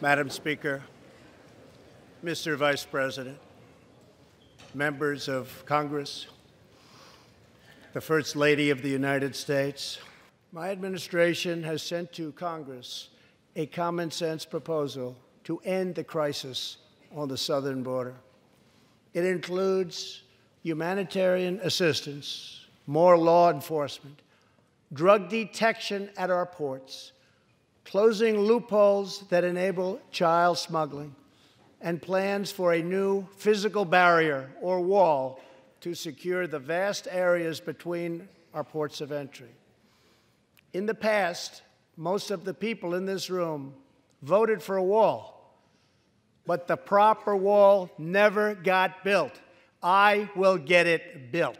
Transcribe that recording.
Madam Speaker, Mr. Vice President, members of Congress, the First Lady of the United States, my administration has sent to Congress a common sense proposal to end the crisis on the southern border. It includes humanitarian assistance, more law enforcement, drug detection at our ports, closing loopholes that enable child smuggling, and plans for a new physical barrier or wall to secure the vast areas between our ports of entry. In the past, most of the people in this room voted for a wall, but the proper wall never got built. I will get it built.